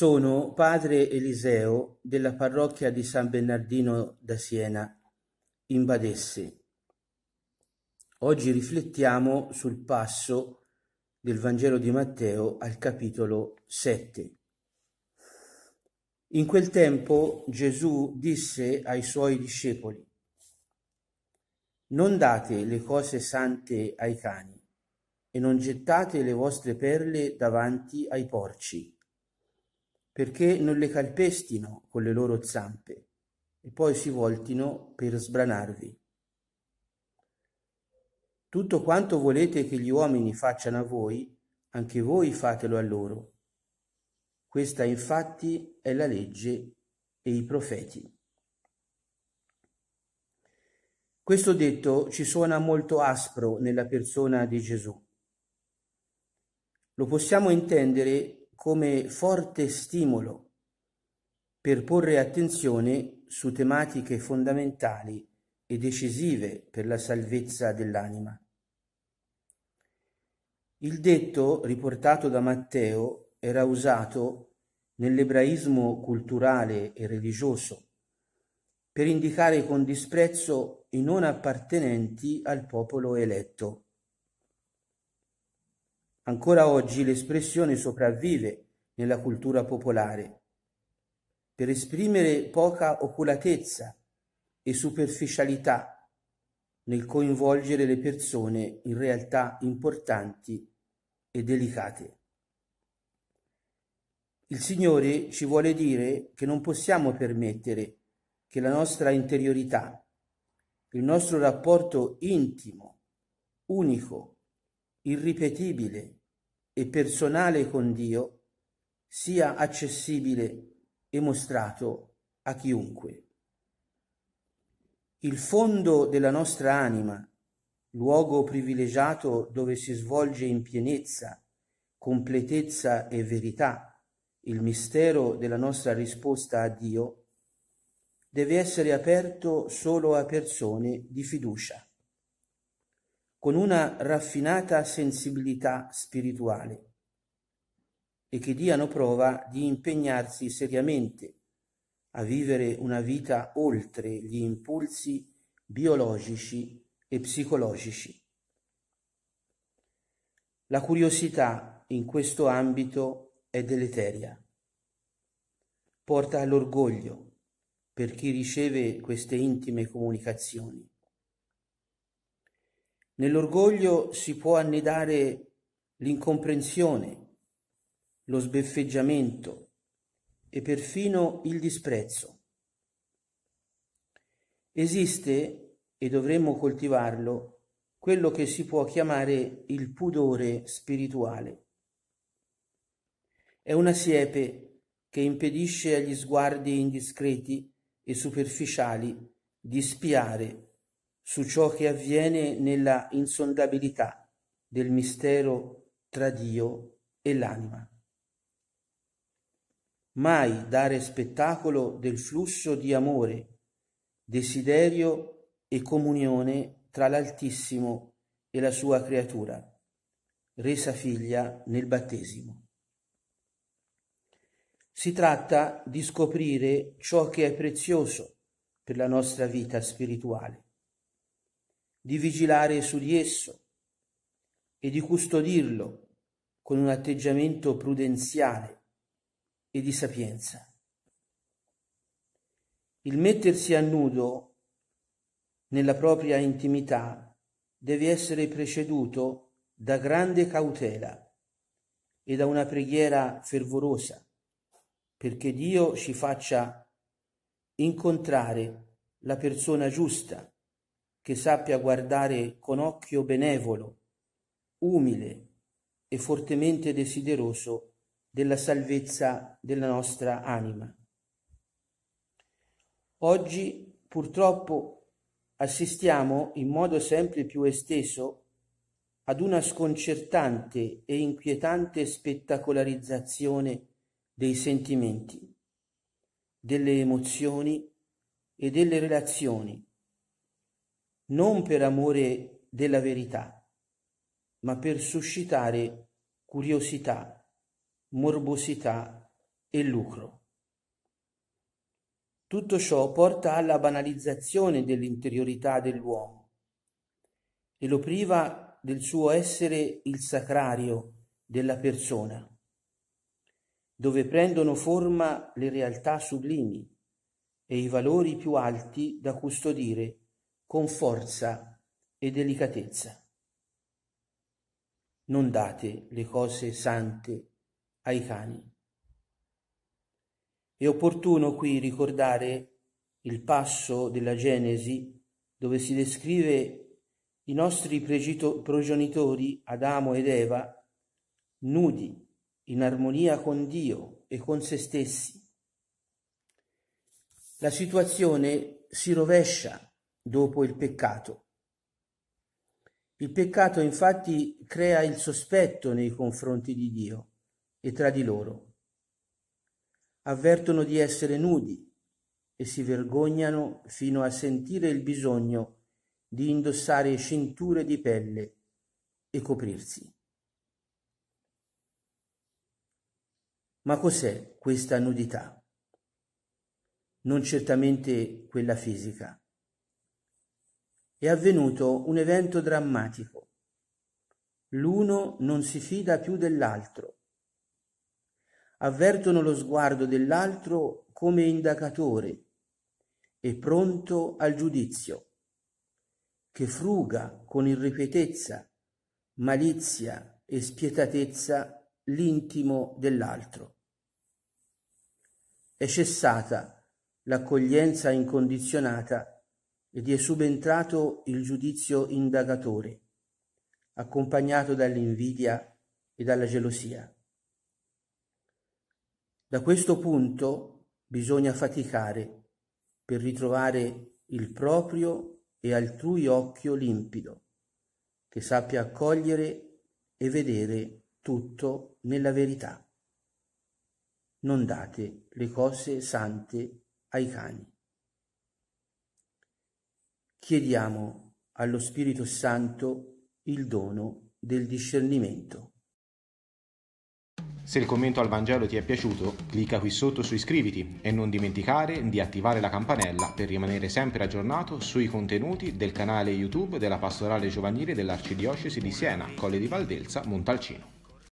Sono padre Eliseo della parrocchia di San Bernardino da Siena, in Badesse. Oggi riflettiamo sul passo del Vangelo di Matteo al capitolo 7. In quel tempo Gesù disse ai suoi discepoli, non date le cose sante ai cani e non gettate le vostre perle davanti ai porci perché non le calpestino con le loro zampe e poi si voltino per sbranarvi. Tutto quanto volete che gli uomini facciano a voi, anche voi fatelo a loro. Questa infatti è la legge e i profeti. Questo detto ci suona molto aspro nella persona di Gesù. Lo possiamo intendere come forte stimolo per porre attenzione su tematiche fondamentali e decisive per la salvezza dell'anima. Il detto riportato da Matteo era usato nell'ebraismo culturale e religioso per indicare con disprezzo i non appartenenti al popolo eletto. Ancora oggi l'espressione sopravvive nella cultura popolare per esprimere poca oculatezza e superficialità nel coinvolgere le persone in realtà importanti e delicate. Il Signore ci vuole dire che non possiamo permettere che la nostra interiorità, il nostro rapporto intimo, unico, irripetibile e personale con Dio sia accessibile e mostrato a chiunque. Il fondo della nostra anima, luogo privilegiato dove si svolge in pienezza, completezza e verità il mistero della nostra risposta a Dio, deve essere aperto solo a persone di fiducia con una raffinata sensibilità spirituale e che diano prova di impegnarsi seriamente a vivere una vita oltre gli impulsi biologici e psicologici. La curiosità in questo ambito è deleteria. Porta all'orgoglio per chi riceve queste intime comunicazioni. Nell'orgoglio si può annidare l'incomprensione, lo sbeffeggiamento e perfino il disprezzo. Esiste, e dovremmo coltivarlo, quello che si può chiamare il pudore spirituale. È una siepe che impedisce agli sguardi indiscreti e superficiali di spiare su ciò che avviene nella insondabilità del mistero tra Dio e l'anima. Mai dare spettacolo del flusso di amore, desiderio e comunione tra l'Altissimo e la sua creatura, resa figlia nel battesimo. Si tratta di scoprire ciò che è prezioso per la nostra vita spirituale di vigilare su di esso e di custodirlo con un atteggiamento prudenziale e di sapienza. Il mettersi a nudo nella propria intimità deve essere preceduto da grande cautela e da una preghiera fervorosa perché Dio ci faccia incontrare la persona giusta che sappia guardare con occhio benevolo, umile e fortemente desideroso della salvezza della nostra anima. Oggi purtroppo assistiamo in modo sempre più esteso ad una sconcertante e inquietante spettacolarizzazione dei sentimenti, delle emozioni e delle relazioni non per amore della verità, ma per suscitare curiosità, morbosità e lucro. Tutto ciò porta alla banalizzazione dell'interiorità dell'uomo e lo priva del suo essere il sacrario della persona, dove prendono forma le realtà sublimi e i valori più alti da custodire con forza e delicatezza. Non date le cose sante ai cani. È opportuno qui ricordare il passo della Genesi dove si descrive i nostri progenitori Adamo ed Eva nudi, in armonia con Dio e con se stessi. La situazione si rovescia dopo il peccato. Il peccato infatti crea il sospetto nei confronti di Dio e tra di loro. Avvertono di essere nudi e si vergognano fino a sentire il bisogno di indossare cinture di pelle e coprirsi. Ma cos'è questa nudità? Non certamente quella fisica è avvenuto un evento drammatico. L'uno non si fida più dell'altro. Avvertono lo sguardo dell'altro come indagatore e pronto al giudizio, che fruga con irripetezza, malizia e spietatezza l'intimo dell'altro. È cessata l'accoglienza incondizionata ed è subentrato il giudizio indagatore, accompagnato dall'invidia e dalla gelosia. Da questo punto bisogna faticare per ritrovare il proprio e altrui occhio limpido, che sappia accogliere e vedere tutto nella verità. Non date le cose sante ai cani chiediamo allo Spirito Santo il dono del discernimento. Se il commento al Vangelo ti è piaciuto, clicca qui sotto su iscriviti e non dimenticare di attivare la campanella per rimanere sempre aggiornato sui contenuti del canale YouTube della Pastorale Giovanile dell'Arcidiocesi di Siena, Colle di Valdelsa, Montalcino.